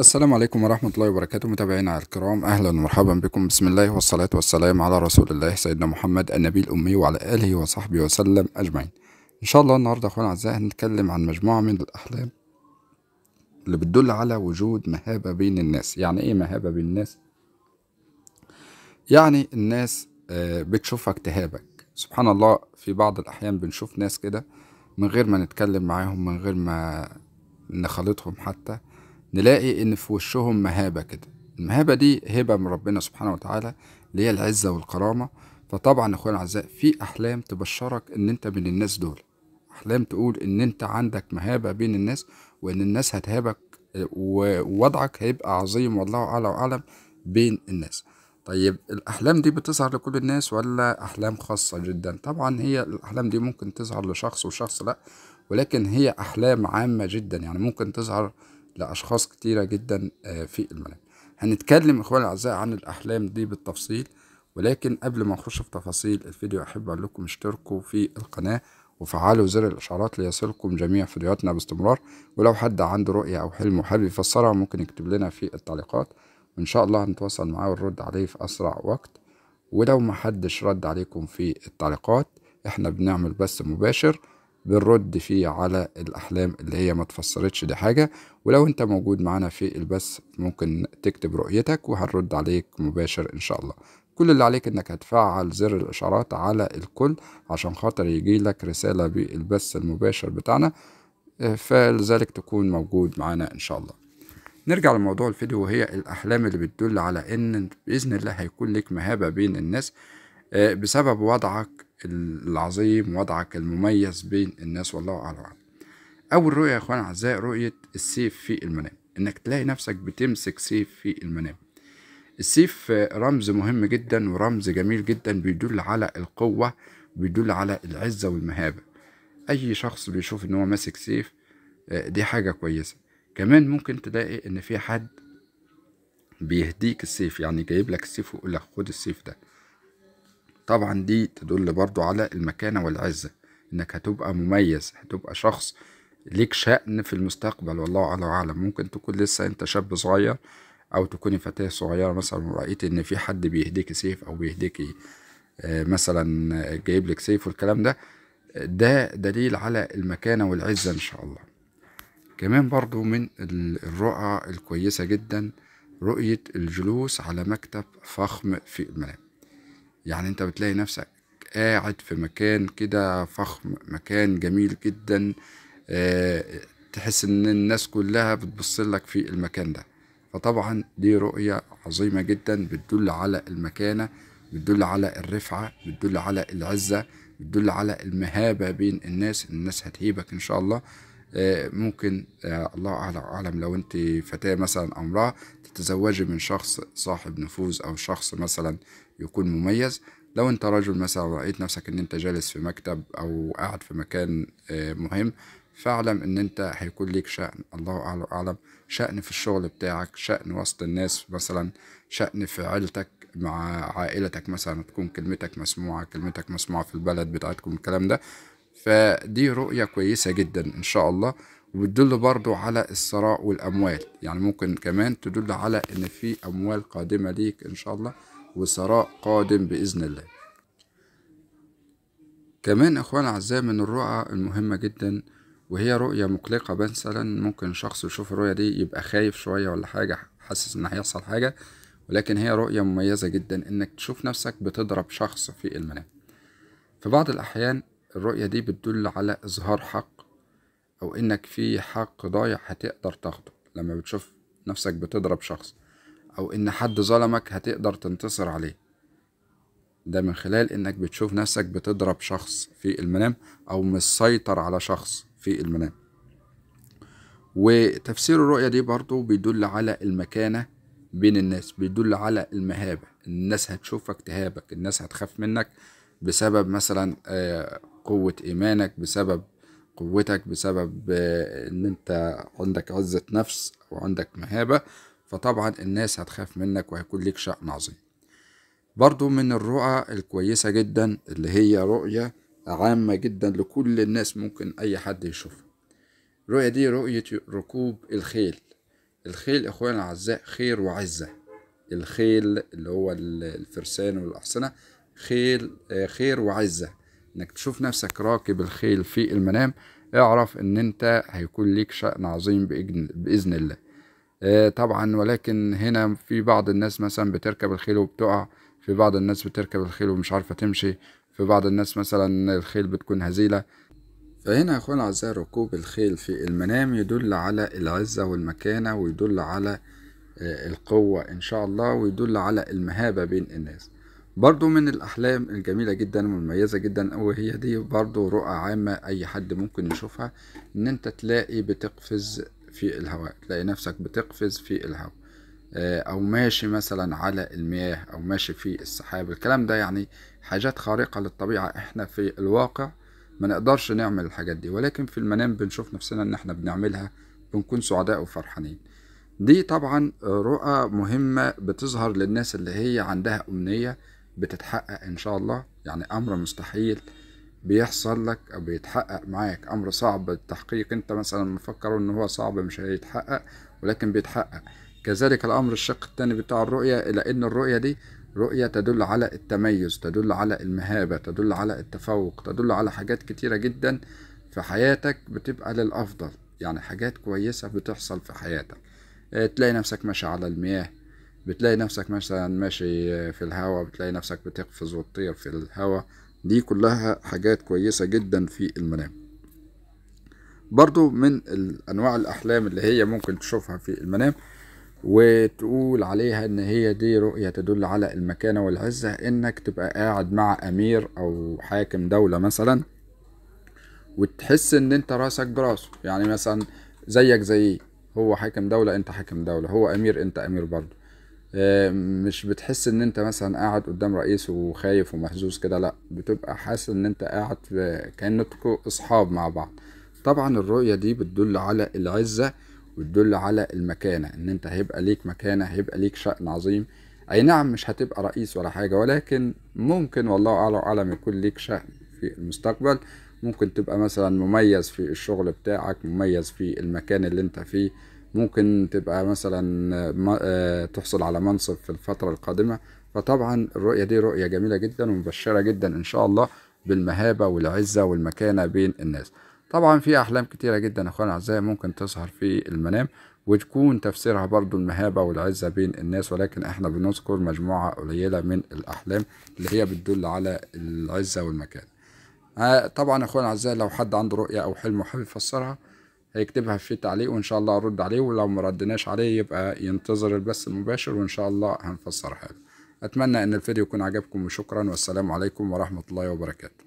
السلام عليكم ورحمة الله وبركاته متابعينا الكرام أهلا ومرحبا بكم بسم الله والصلاة والسلام على رسول الله سيدنا محمد النبي الأمي وعلى آله وصحبه وسلم أجمعين إن شاء الله النهاردة أخوانا أعزائي هنتكلم عن مجموعة من الأحلام اللي بتدل على وجود مهابة بين الناس يعني إيه مهابة بين الناس؟ يعني الناس آه، بتشوفك تهابك سبحان الله في بعض الأحيان بنشوف ناس كده من غير ما نتكلم معاهم من غير ما نخالطهم حتى نلاقي إن في وشهم مهابة كده المهابة دي هبة من ربنا سبحانه وتعالى اللي هي العزة والكرامة فطبعا اخوانا الاعزاء في احلام تبشرك ان انت من الناس دول احلام تقول ان انت عندك مهابه بين الناس وان الناس هتهابك ووضعك هيبقى عظيم والله اعلى واعلم بين الناس طيب الاحلام دي بتظهر لكل الناس ولا احلام خاصه جدا طبعا هي الاحلام دي ممكن تظهر لشخص وشخص لا ولكن هي احلام عامه جدا يعني ممكن تظهر لأشخاص كتيرة جدا آه، في المنام هنتكلم إخواني الأعزاء عن الأحلام دي بالتفصيل ولكن قبل ما نخش في تفاصيل الفيديو أحب أقول لكم اشتركوا في القناة وفعلوا زر الإشعارات ليصلكم جميع فيديوهاتنا باستمرار ولو حد عنده رؤية أو حلم وحابب يفسرها ممكن يكتب لنا في التعليقات وإن شاء الله هنتواصل معاه ونرد عليه في أسرع وقت ولو ما حدش رد عليكم في التعليقات احنا بنعمل بث مباشر بنرد فيه على الأحلام اللي هي ما تفسرتش دي حاجة ولو أنت موجود معانا في البث ممكن تكتب رؤيتك وهنرد عليك مباشر إن شاء الله كل اللي عليك انك هتفعل زر الاشعارات على الكل عشان خاطر يجي لك رسالة بالبث المباشر بتاعنا اه، فلذلك تكون موجود معانا ان شاء الله نرجع لموضوع الفيديو وهي الاحلام اللي بتدل على ان باذن الله هيكون لك مهابة بين الناس اه، بسبب وضعك العظيم وضعك المميز بين الناس والله أعلم أول رؤية يا أخوان أعزائي رؤية السيف في المنام إنك تلاقي نفسك بتمسك سيف في المنام السيف رمز مهم جدا ورمز جميل جدا بيدل على القوة بيدل على العزة والمهابة أي شخص بيشوف إن هو ماسك سيف آه، دي حاجة كويسة كمان ممكن تلاقي إن في حد بيهديك السيف يعني جايب لك السيف ويقول لك خد السيف ده طبعا دي تدل برضو على المكانة والعزة انك هتبقى مميز هتبقى شخص ليك شأن في المستقبل والله أعلم أعلم ممكن تكون لسه أنت شاب صغير أو تكوني فتاة صغيرة مثلا ورأيت إن في حد بيهديكي سيف أو بيهديكي آه، مثلا آه، جايب لك سيف والكلام ده ده دليل على المكانة والعزة إن شاء الله كمان برضو من الرؤى الكويسة جدا رؤية الجلوس على مكتب فخم في المنام يعني انت بتلاقي نفسك قاعد في مكان كده فخم مكان جميل جدا آه، تحس ان الناس كلها بتبصلك في المكان ده فطبعا دي رؤية عظيمة جدا بتدل على المكانة بتدل على الرفعة بتدل على العزة بتدل على المهابة بين الناس الناس هتهيبك ان شاء الله ممكن آه، الله أعلم لو أنت فتاة مثلا أو امرأة تتزوجي من شخص صاحب نفوذ أو شخص مثلا يكون مميز لو أنت رجل مثلا رأيت نفسك أن أنت جالس في مكتب أو قاعد في مكان آه، مهم فاعلم ان انت هيكون ليك شأن الله اعلم شأن في الشغل بتاعك شأن وسط الناس مثلا شأن في عيلتك مع عائلتك مثلا تكون كلمتك مسموعة كلمتك مسموعة في البلد بتاعتكم الكلام ده فدي رؤية كويسة جدا إن شاء الله وبتدل برضو على الثراء والأموال يعني ممكن كمان تدل على إن في أموال قادمة ليك إن شاء الله وثراء قادم بإذن الله كمان إخوان أعزاء من الرؤى المهمة جدا وهي رؤية مقلقة مثلا ممكن شخص يشوف الرؤية دي يبقى خايف شوية ولا حاجة حاسس إن هيحصل حاجة ولكن هي رؤية مميزة جدا إنك تشوف نفسك بتضرب شخص في المنام في بعض الأحيان الرؤية دي بتدل على إظهار حق أو إنك في حق ضايع هتقدر تاخده لما بتشوف نفسك بتضرب شخص أو إن حد ظلمك هتقدر تنتصر عليه ده من خلال إنك بتشوف نفسك بتضرب شخص في المنام أو مسيطر على شخص في المنام وتفسير الرؤية دي برضو بيدل على المكانة بين الناس بيدل على المهابة الناس هتشوفك تهابك الناس هتخاف منك بسبب مثلا آه، قوة إيمانك بسبب قوتك بسبب آه، إن أنت عندك عزة نفس وعندك مهابة فطبعا الناس هتخاف منك وهيكون ليك شأن عظيم برضو من الرؤى الكويسة جدا اللي هي رؤية عامة جدا لكل الناس ممكن أي حد يشوفها الرؤية دي رؤية ركوب الخيل الخيل إخوانا الأعزاء خير وعزة الخيل اللي هو الفرسان والأحصنة خيل آه، خير وعزة انك تشوف نفسك راكب الخيل في المنام اعرف ان انت هيكون ليك شأن عظيم بإذن الله آه، طبعا ولكن هنا في بعض الناس مثلا بتركب الخيل وبتقع في بعض الناس بتركب الخيل ومش عارفة تمشي في بعض الناس مثلا الخيل بتكون هزيلة فهنا يا اخوان اعزائي ركوب الخيل في المنام يدل على العزة والمكانة ويدل على آه، القوة إن شاء الله ويدل على المهابة بين الناس برضو من الأحلام الجميلة جدا والمميزة جدا وهي دي برضو رؤى عامة أي حد ممكن يشوفها إن أنت تلاقي بتقفز في الهواء تلاقي نفسك بتقفز في الهواء آه، أو ماشي مثلا على المياه أو ماشي في السحاب الكلام ده يعني حاجات خارقة للطبيعة إحنا في الواقع ما نقدرش نعمل الحاجات دي ولكن في المنام بنشوف نفسنا إن إحنا بنعملها بنكون سعداء وفرحانين دي طبعا رؤى مهمة بتظهر للناس اللي هي عندها أمنية بتتحقق ان شاء الله يعني امر مستحيل بيحصل لك او بيتحقق معاك امر صعب التحقيق انت مثلا مفكره ان هو صعب مش هيتحقق ولكن بيتحقق كذلك الامر الشق الثاني بتاع الرؤيه الى ان الرؤيه دي رؤية تدل على التميز تدل على المهابة تدل على التفوق تدل على حاجات كتيرة جدا في حياتك بتبقى للأفضل يعني حاجات كويسة بتحصل في حياتك آه، تلاقي نفسك ماشي على المياه بتلاقي نفسك مثلا ماشي في الهواء بتلاقي نفسك بتقفز وتطير في الهواء دي كلها حاجات كويسة جدا في المنام برضو من أنواع الأحلام اللي هي ممكن تشوفها في المنام وتقول عليها ان هي دي رؤية تدل على المكانة والعزة انك تبقى قاعد مع امير او حاكم دولة مثلا وتحس ان انت راسك براسه يعني مثلا زيك زيه هو حاكم دولة انت حاكم دولة هو امير انت امير برضه آه، مش بتحس ان انت مثلا قاعد قدام رئيس وخايف ومحزوز كده لا بتبقى حاسس ان انت قاعد كانكوا اصحاب مع بعض طبعا الرؤيه دي بتدل على العزه وتدل على المكانه ان انت هيبقى ليك مكانه هيبقى ليك شأن عظيم اي نعم مش هتبقى رئيس ولا حاجه ولكن ممكن والله اعلم يكون ليك شأن في المستقبل ممكن تبقى مثلا مميز في الشغل بتاعك مميز في المكان اللي انت فيه ممكن تبقى مثلا آه، تحصل على منصب في الفترة القادمة فطبعا الرؤية دي رؤية جميلة جدا ومبشرة جدا إن شاء الله بالمهابة والعزة والمكانة بين الناس طبعا في أحلام كتيرة جدا أخوانا أعزائي ممكن تظهر في المنام وتكون تفسيرها برضو المهابة والعزة بين الناس ولكن احنا بنذكر مجموعة قليلة من الأحلام اللي هي بتدل على العزة والمكانة آه، طبعا أخوانا أعزائي لو حد عنده رؤية أو حلم وحابب يفسرها هيكتبها في تعليق وإن شاء الله أرد عليه ولو مردناش عليه يبقى ينتظر البث المباشر وإن شاء الله هنفسرها أتمنى أن الفيديو يكون عجبكم وشكرا والسلام عليكم ورحمة الله وبركاته